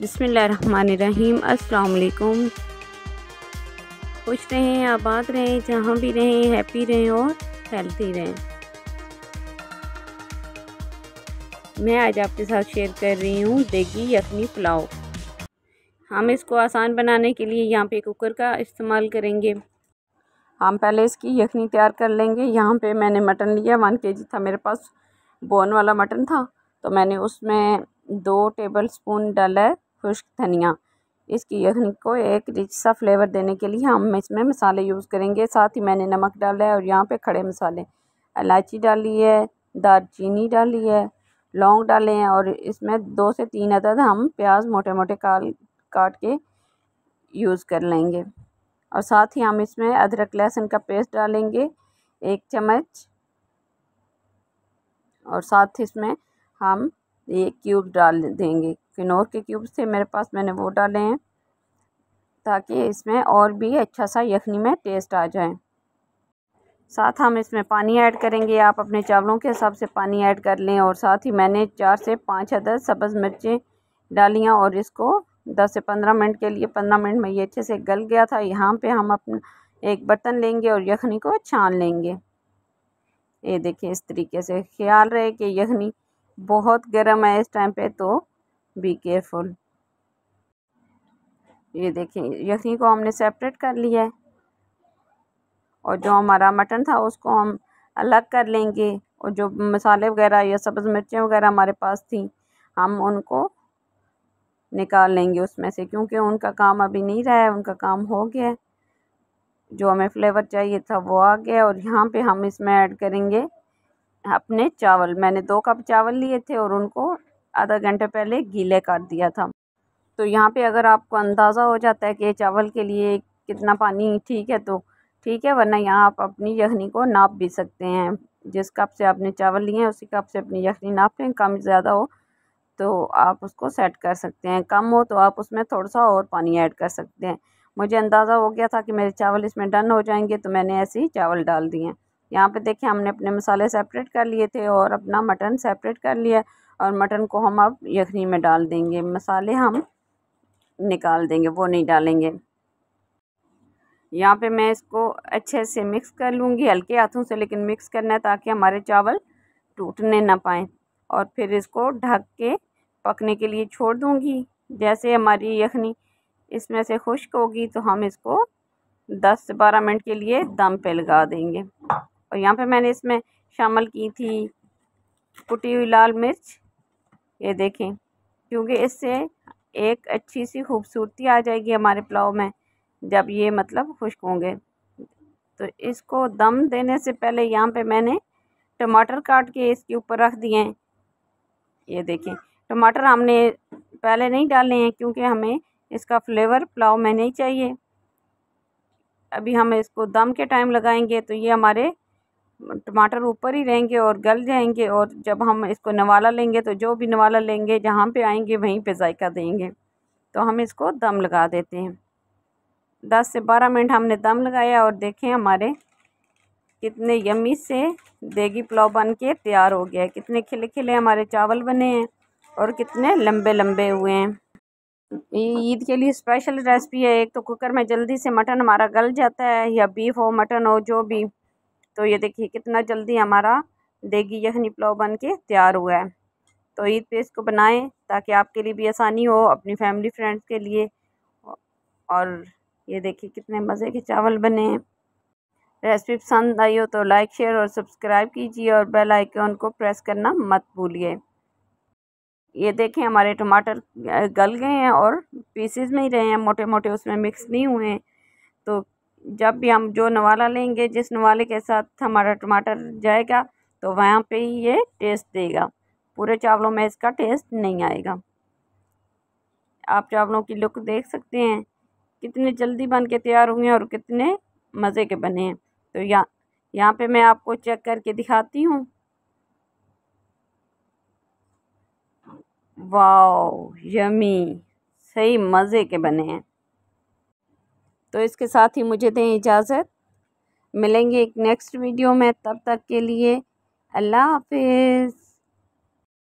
बिसमीम असलकुम खुश रहें आबाद रहें जहाँ भी रहें हैप्पी रहें और हेल्थी रहें मैं आज आपके साथ शेयर कर रही हूँ देगी यखनी पुलाव हम इसको आसान बनाने के लिए यहाँ पे कुकर का इस्तेमाल करेंगे हम पहले इसकी यखनी तैयार कर लेंगे यहाँ पे मैंने मटन लिया वन के जी था मेरे पास बोन वाला मटन था तो मैंने उसमें दो टेबल स्पून डाला है खुश्क धनिया इसकी यखनी को एक रिच सा फ्लेवर देने के लिए हम इसमें मसाले यूज़ करेंगे साथ ही मैंने नमक डाला है और यहाँ पे खड़े मसाले इलायची डाली है दालचीनी डाली है लौंग डाले हैं और इसमें दो से तीन अदद हम प्याज मोटे मोटे काल काट के यूज़ कर लेंगे और साथ ही हम इसमें अदरक लहसुन का पेस्ट डालेंगे एक चम्मच और साथ ही इसमें हम एक क्यूब डाल देंगे किनौर के क्यूब्स थे मेरे पास मैंने वो डाले हैं ताकि इसमें और भी अच्छा सा यखनी में टेस्ट आ जाए साथ हम इसमें पानी ऐड करेंगे आप अपने चावलों के हिसाब से पानी ऐड कर लें और साथ ही मैंने चार से पाँच अदर सब्ज़ मिर्चें डाली और इसको दस से पंद्रह मिनट के लिए पंद्रह मिनट में ये अच्छे से गल गया था यहाँ पे हम अपना एक बर्तन लेंगे और यखनी को छान लेंगे ये देखिए इस तरीके से ख्याल रहे कि यखनी बहुत गर्म है इस टाइम पे तो बी केयरफुल ये देखें यखनी को हमने सेपरेट कर लिया है और जो हमारा मटन था उसको हम अलग कर लेंगे और जो मसाले वगैरह या सब्ज़ मिर्चें वगैरह हमारे पास थी हम उनको निकाल लेंगे उसमें से क्योंकि उनका काम अभी नहीं रहा है उनका काम हो गया है जो हमें फ्लेवर चाहिए था वो आ गया और यहाँ पे हम इसमें ऐड करेंगे अपने चावल मैंने दो कप चावल लिए थे और उनको आधा घंटे पहले गीले कर दिया था तो यहाँ पे अगर आपको अंदाज़ा हो जाता है कि चावल के लिए कितना पानी ठीक है तो ठीक है वरना यहाँ आप अपनी यखनी को नाप भी सकते हैं जिस कप से आपने चावल लिए हैं उसी कप से अपनी यखनी नाप लें कम ज़्यादा हो तो आप उसको सेट कर सकते हैं कम हो तो आप उसमें थोड़ा सा और पानी ऐड कर सकते हैं मुझे अंदाज़ा हो गया था कि मेरे चावल इसमें डन हो जाएंगे तो मैंने ऐसे ही चावल डाल दिए यहाँ पे देखें हमने अपने मसाले सेपरेट कर लिए थे और अपना मटन सेपरेट कर लिया और मटन को हम अब यखनी में डाल देंगे मसाले हम निकाल देंगे वो नहीं डालेंगे यहाँ पे मैं इसको अच्छे से मिक्स कर लूँगी हल्के हाथों से लेकिन मिक्स करना है ताकि हमारे चावल टूटने ना पाएँ और फिर इसको ढक के पकने के लिए छोड़ दूँगी जैसे हमारी यखनी इसमें से खुश्क होगी तो हम इसको 10 से 12 मिनट के लिए दम पे लगा देंगे और यहाँ पे मैंने इसमें शामिल की थी कुटी हुई लाल मिर्च ये देखें क्योंकि इससे एक अच्छी सी खूबसूरती आ जाएगी हमारे पुलाव में जब ये मतलब खुश्क होंगे तो इसको दम देने से पहले यहाँ पे मैंने टमाटर काट के इसके ऊपर रख दिए हैं ये देखें टमाटर हमने पहले नहीं डाले हैं क्योंकि हमें इसका फ्लेवर पुलाव में नहीं चाहिए अभी हम इसको दम के टाइम लगाएंगे तो ये हमारे टमाटर ऊपर ही रहेंगे और गल जाएंगे और जब हम इसको नवाला लेंगे तो जो भी नवाला लेंगे जहाँ पे आएंगे वहीं पे जायका देंगे तो हम इसको दम लगा देते हैं दस से बारह मिनट हमने दम लगाया और देखें हमारे कितने यमी से देगी पुलाव बन के तैयार हो गया है कितने खिले खिले हमारे चावल बने हैं और कितने लंबे लंबे हुए हैं ईद के लिए स्पेशल रेसिपी है एक तो कुकर में जल्दी से मटन हमारा गल जाता है या बीफ हो मटन हो जो भी तो ये देखिए कितना जल्दी हमारा देगी यखनी पुलाव बन के तैयार हुआ है तो ईद पे इसको बनाएं ताकि आपके लिए भी आसानी हो अपनी फैमिली फ्रेंड्स के लिए और ये देखिए कितने मज़े के चावल बने हैं रेसिपी पसंद आई हो तो लाइक शेयर और सब्सक्राइब कीजिए और बेल आइकन को प्रेस करना मत भूलिए ये देखें हमारे टमाटर गल गए हैं और पीसेस में ही रहे हैं मोटे मोटे उसमें मिक्स नहीं हुए हैं तो जब भी हम जो नवाला लेंगे जिस नवाले के साथ हमारा टमाटर जाएगा तो वहाँ पे ही ये टेस्ट देगा पूरे चावलों में इसका टेस्ट नहीं आएगा आप चावलों की लुक देख सकते हैं कितने जल्दी बन के तैयार हुए हैं और कितने मज़े के बने हैं तो यहाँ यहाँ पे मैं आपको चेक करके दिखाती हूँ वाओ यमी सही मज़े के बने हैं तो इसके साथ ही मुझे दें इजाज़त मिलेंगे एक नेक्स्ट वीडियो में तब तक के लिए अल्लाह हाफिज़